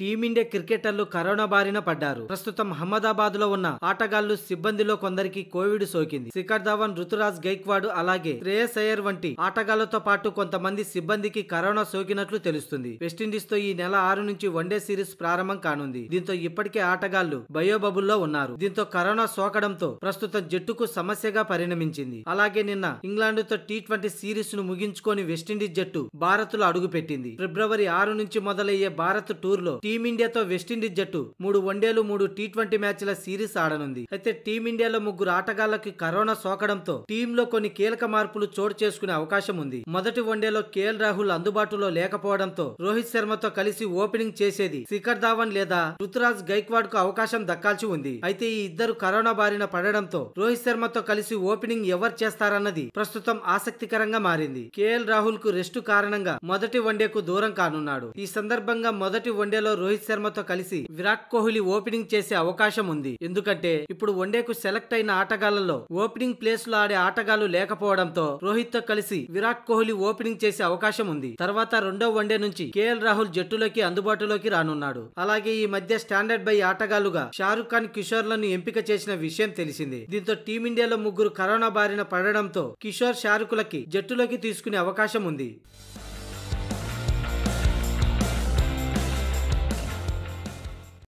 team India క్రికెటర్లు corona బారిన పడ్డారు ప్రస్తుతం అహ్మదాబాద్ లో ఉన్న ఆటగాళ్లు సిబ్బందిలో కొందరికి కోవిడ్ సోకింది శిఖర్ ధవన్ రుతురాజ్ గైక్వాడ్ అలాగే శ్రేయస్ అయ్యర్ వంటి ఆటగాళ్లతో పాటు కొంతమంది సిబ్బందికి కరోనా సోకినట్లు తెలుస్తుంది వెస్టిండీస్ తో ఈ నెల ఆరు నుంచి వన్డే సిరీస్ ప్రారంభం కానుంది దీంతో ఇప్పటికే ఆటగాళ్లు బయోబబుల్లో ఉన్నారు దీంతో కరోనా సోకడంతో ప్రస్తుతం జట్టుకు సమస్యగా పరిణమించింది అలాగే నిన్న ఇంగ్లాండ్ తో టీ ట్వంటీ సిరీస్ ను ముగించుకొని వెస్టిండీస్ జట్టు భారత్ లో అడుగుపెట్టింది ఫిబ్రవరి ఆరు నుంచి మొదలయ్యే భారత్ టూర్ లో టీమిండియాతో వెస్టిండీస్ జట్టు మూడు వన్డేలు మూడు టీ ట్వంటీ మ్యాచ్ల సిరీస్ ఆడనుంది అయితే టీమిండియాలో ముగ్గురు ఆటగాళ్లకి కరోనా సోకడంతో టీంలో కొన్ని కీలక మార్పులు చోటు చేసుకునే అవకాశం ఉంది మొదటి వన్డేలో కేఎల్ రాహుల్ అందుబాటులో లేకపోవడంతో రోహిత్ శర్మతో కలిసి ఓపెనింగ్ చేసేది శిఖర్ ధావన్ లేదా రుతురాజ్ గైక్వాడ్ కు అవకాశం దక్కాల్సి ఉంది అయితే ఈ ఇద్దరు కరోనా బారిన పడడంతో రోహిత్ శర్మతో కలిసి ఓపెనింగ్ ఎవరు చేస్తారన్నది ప్రస్తుతం ఆసక్తికరంగా మారింది కేఎల్ రాహుల్ కు రెస్ట్ కారణంగా మొదటి వన్డేకు దూరం కానున్నాడు ఈ సందర్భంగా మొదటి వన్డేలో రోహిత్ శర్మతో కలిసి విరాట్ కోహ్లీ ఓపెనింగ్ చేసే అవకాశం ఉంది ఎందుకంటే ఇప్పుడు వన్డేకు సెలెక్ట్ అయిన ఆటగాళ్లలో ఓపెనింగ్ ప్లేస్ లో ఆడే ఆటగాళ్లు లేకపోవడంతో రోహిత్ తో కలిసి విరాట్ కోహ్లీ ఓపెనింగ్ చేసే అవకాశం ఉంది తర్వాత రెండో వన్డే నుంచి కేఎల్ రాహుల్ జట్టులోకి అందుబాటులోకి రానున్నాడు అలాగే ఈ మధ్య స్టాండర్డ్ బై ఆటగాళ్లుగా షారుఖ్ ఖాన్ కిషోర్ లను ఎంపిక చేసిన విషయం తెలిసింది దీంతో టీమిండియాలో ముగ్గురు కరోనా బారిన పడడంతో కిషోర్ షారుఖ్ లకి జట్టులోకి తీసుకునే అవకాశం ఉంది